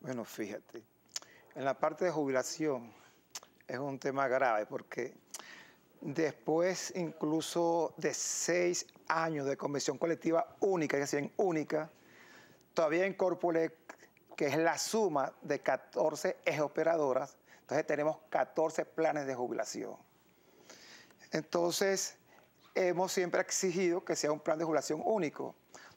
Bueno, fíjate, en la parte de jubilación es un tema grave porque después incluso de seis años de convención colectiva única, que decir, única, todavía en que es la suma de 14 ejes operadoras, entonces tenemos 14 planes de jubilación. Entonces, hemos siempre exigido que sea un plan de jubilación único.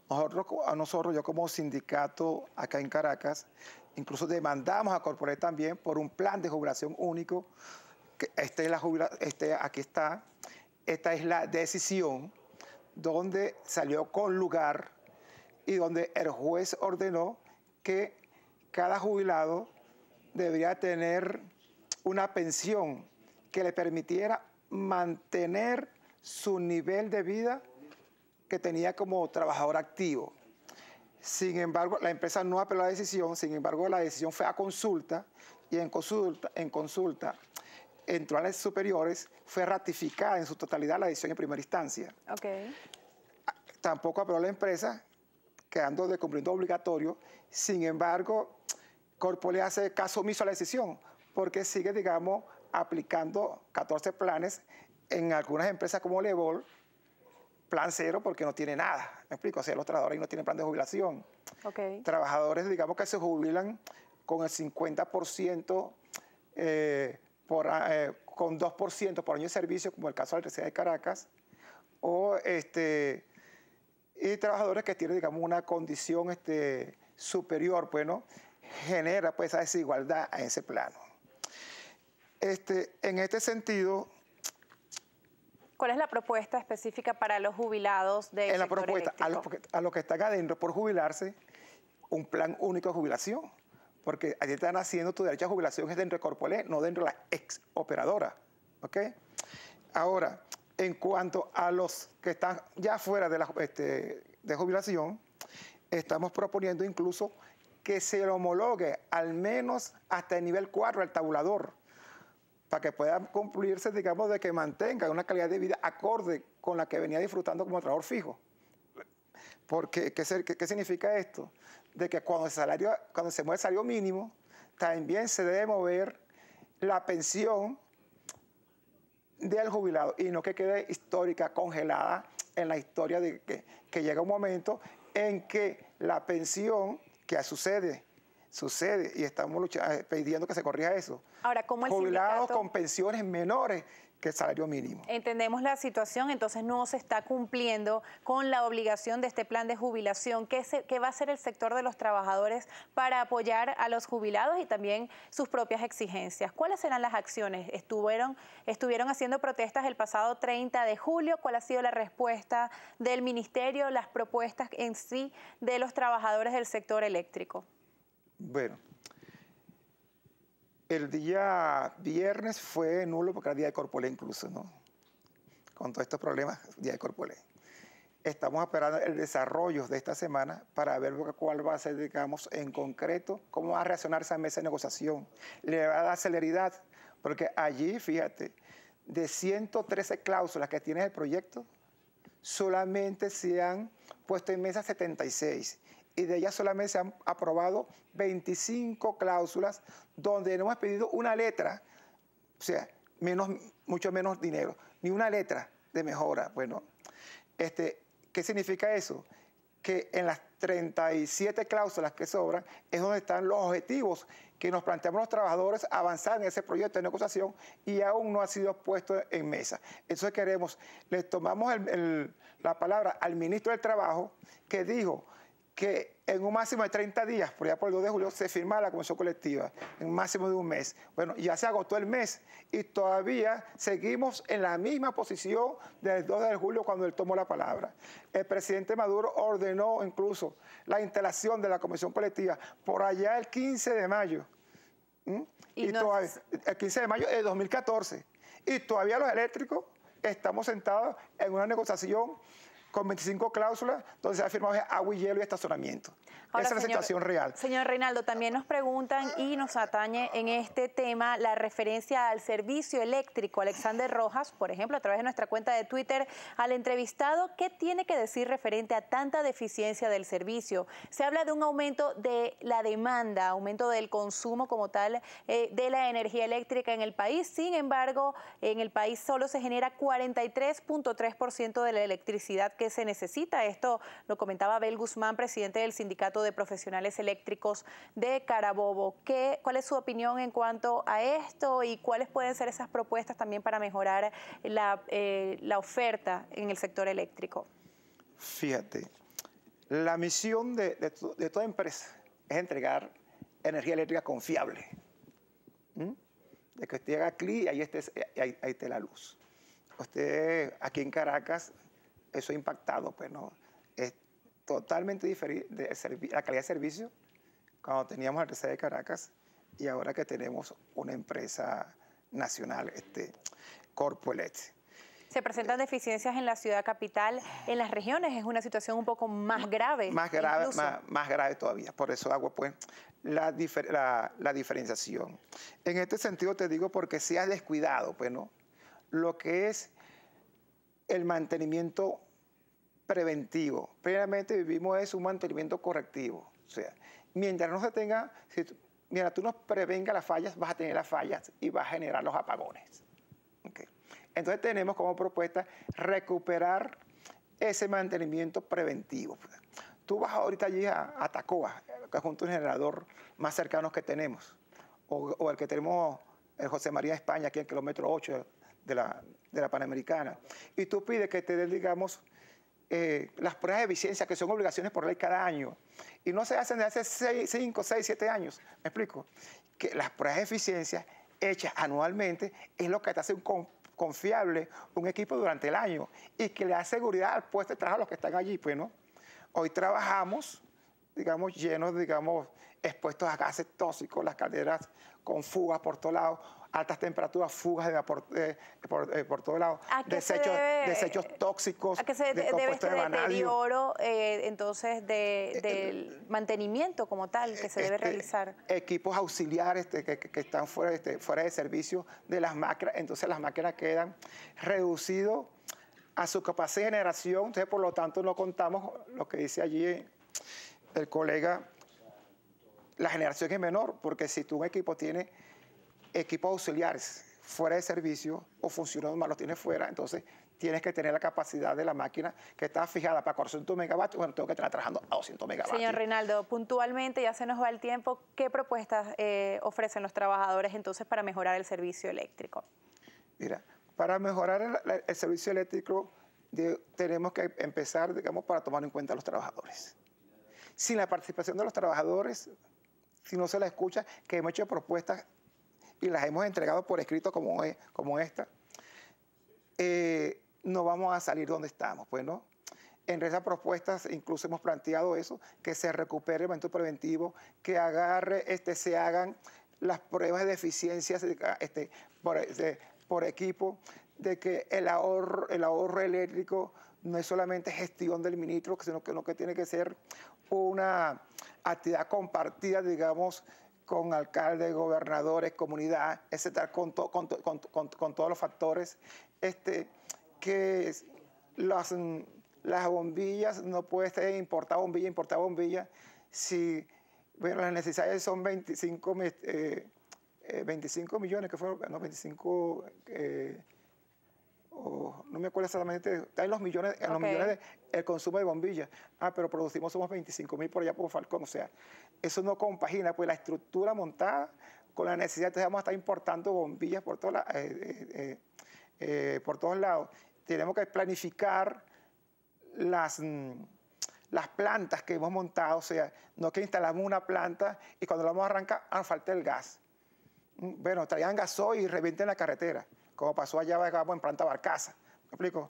Nosotros, a nosotros, yo como sindicato acá en Caracas, Incluso demandamos a Corporé también por un plan de jubilación único. la este aquí está. Esta es la decisión donde salió con lugar y donde el juez ordenó que cada jubilado debería tener una pensión que le permitiera mantener su nivel de vida que tenía como trabajador activo. Sin embargo, la empresa no apeló la decisión, sin embargo, la decisión fue a consulta y en consulta, en consulta entre superiores fue ratificada en su totalidad la decisión en primera instancia. Tampoco apeló la empresa, quedando de cumplimiento obligatorio. Sin embargo, Corpo hace caso omiso a la decisión, porque sigue, digamos, aplicando 14 planes en algunas empresas como Levol, plan cero porque no tiene nada. Me explico, o sea, los trabajadores no tienen plan de jubilación. Trabajadores, digamos que se jubilan con el 50% eh, eh, con 2% por año de servicio, como el caso de la Universidad de Caracas, o este, y trabajadores que tienen, digamos, una condición este, superior, bueno, pues, genera pues esa desigualdad en ese plano. Este, en este sentido, ¿Cuál es la propuesta específica para los jubilados de En la propuesta a los, que están adentro por jubilarse, un plan único de jubilación. Porque allí están haciendo tu derecho a jubilación es dentro de Corpolé, no dentro de la ex operadora. Ahora, en cuanto a los que están ya fuera de, la, este, de jubilación, estamos proponiendo incluso que se homologue al menos hasta el nivel 4 el tabulador para que pueda cumplirse, digamos, de que mantenga una calidad de vida acorde con la que venía disfrutando como trabajador fijo. Porque, ¿qué, significa esto? De que cuando, el salario, cuando se mueve el salario mínimo, también se debe mover la pensión del jubilado y no que quede histórica, congelada en la historia de que, que llega un momento en que la pensión que sucede sucede y estamos luchando, eh, pidiendo que se corrija eso. Ahora, ¿cómo con pensiones menores que el salario mínimo. Entendemos la situación, entonces no se está cumpliendo con la obligación de este plan de jubilación. ¿Qué, va a hacer el sector de los trabajadores para apoyar a los jubilados y también sus propias exigencias? ¿Cuáles serán las acciones? Estuvieron, estuvieron haciendo protestas el pasado 30 de julio. ¿Cuál ha sido la respuesta del ministerio, las propuestas en sí de los trabajadores del sector eléctrico? Bueno, el día viernes fue nulo porque era día de Corpolé incluso, ¿no? Con todos estos problemas, día de Corpolé. Estamos esperando el desarrollo de esta semana para ver cuál va a ser, digamos, en concreto, cómo va a reaccionar esa mesa de negociación. Le va a dar celeridad, porque allí, fíjate, de 113 cláusulas que tiene el proyecto, solamente se han puesto en mesa 76 y de ellas solamente se han aprobado 25 cláusulas donde no hemos pedido una letra, o sea, menos, mucho menos dinero, ni una letra de mejora. Bueno, este, ¿qué significa eso? Que en las 37 cláusulas que sobran es donde están los objetivos que nos planteamos los trabajadores avanzar en ese proyecto de negociación y aún no ha sido puesto en mesa. Eso queremos. Le tomamos la palabra al ministro del Trabajo que dijo que en un máximo de 30 días, por allá por el 2 de julio, se firma la Comisión colectiva, en un máximo de un mes. Bueno, ya se agotó el mes y todavía seguimos en la misma posición del 2 de julio cuando él tomó la palabra. El presidente Maduro ordenó incluso la instalación de la Comisión colectiva por allá el 15 de mayo. ¿Mm? Y, todavía, el 15 de mayo de 2014. Y todavía los eléctricos estamos sentados en una negociación con 25 cláusulas donde se ha firmado agua y hielo y estacionamiento. Esa es la situación real. Señor Reinaldo, también nos preguntan y nos atañe en este tema la referencia al servicio eléctrico. Alexander Rojas, por ejemplo, a través de nuestra cuenta de Twitter, al entrevistado, ¿qué tiene que decir referente a tanta deficiencia del servicio? Se habla de un aumento de la demanda, aumento del consumo como tal eh, de la energía eléctrica en el país. Sin embargo, en el país solo se genera 43.3% de la electricidad se necesita. Esto lo comentaba Abel Guzmán, presidente del Sindicato de Profesionales Eléctricos de Carabobo. ¿Qué, ¿Cuál es su opinión en cuanto a esto y cuáles pueden ser esas propuestas también para mejorar la, eh, oferta en el sector eléctrico? Fíjate, la misión de, toda empresa es entregar energía eléctrica confiable. De que usted haga clic y ahí, está eh, la luz. Usted aquí en Caracas eso ha impactado, pues no. Es totalmente diferente la calidad de servicio cuando teníamos la empresa de Caracas y ahora que tenemos una empresa nacional, este, Corpolet. Se presentan eh, deficiencias en la ciudad capital, en las regiones es una situación un poco más grave. Más grave, más, grave todavía. Por eso hago pues la, la, la, diferenciación. En este sentido te digo porque se ha descuidado, pues no, lo que es el mantenimiento preventivo. ...primeramente vivimos es un mantenimiento correctivo. O sea, mientras no se tenga, si, mientras tú no prevengas las fallas, vas a tener las fallas y vas a generar los apagones. Okay. Entonces tenemos como propuesta recuperar ese mantenimiento preventivo. Tú vas ahorita allí a, a Tacoa, junto al generador más cercano que tenemos, o, el que tenemos el José María España, aquí en el kilómetro 8 de la, de la Panamericana, y tú pides que te den, digamos, eh, las pruebas de eficiencia, que son obligaciones por ley cada año, y no se hacen desde hace 5, 6, 7 años. ¿Me explico? Que las pruebas de eficiencia hechas anualmente es lo que te hace un confiable un equipo durante el año y que le da seguridad al puesto de trabajo a los que están allí, pues, Hoy trabajamos, digamos, llenos, digamos, expuestos a gases tóxicos, las calderas con fugas por todos lados, altas temperaturas, fugas de por, eh, todos lados, desechos, desechos eh, tóxicos, ¿a qué se debe este deterioro eh, entonces del mantenimiento como tal que se debe este realizar? Equipos auxiliares este, que, están fuera, este, fuera de servicio de las máquinas, entonces las máquinas quedan reducidas a su capacidad de generación, entonces por lo tanto no contamos lo que dice allí el colega, la generación es menor, porque si tú un equipo tiene equipos auxiliares fuera de servicio o funcionando mal los tienes fuera, entonces tienes que tener la capacidad de la máquina que está fijada para 400 megavatios, bueno, tengo que estar trabajando a 200 megavatios. Señor Reinaldo, puntualmente, ya se nos va el tiempo, ¿qué propuestas eh, ofrecen los trabajadores entonces para mejorar el servicio eléctrico? Mira, para mejorar el, servicio eléctrico tenemos que empezar, digamos, para tomar en cuenta a los trabajadores. Sin la participación de los trabajadores, si no se la escucha, que hemos hecho propuestas y las hemos entregado por escrito como, como esta, eh, no vamos a salir donde estamos, pues no. En esas propuestas incluso hemos planteado eso, que se recupere el momento preventivo, que agarre, este, se hagan las pruebas de eficiencia este, por, equipo, de que el ahorro, el ahorro eléctrico no es solamente gestión del ministro, sino que, sino que tiene que ser una actividad compartida, digamos, con alcaldes, gobernadores, comunidad, etcétera, con, todos los factores, este, que las, bombillas, no puede ser importar bombilla, importar bombillas, si las necesidades son 25, eh, eh, millones, que fueron, no, 25 me acuerdo exactamente, está en los millones, en los millones de, el consumo de bombillas. Ah, pero producimos somos 25 mil por allá por Falcón. O sea, eso no compagina, pues la estructura montada con la necesidad, entonces vamos a estar importando bombillas por, eh, eh, eh, por todos lados. Tenemos que planificar las mm, las plantas que hemos montado, o sea, no que instalamos una planta y cuando la vamos a arrancar, ah, falta el gas. Mm, bueno, traían gasoil y revienten la carretera, como pasó allá en Planta Barcaza.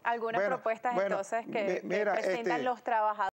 Algunas propuestas entonces que, presentan este, los trabajadores.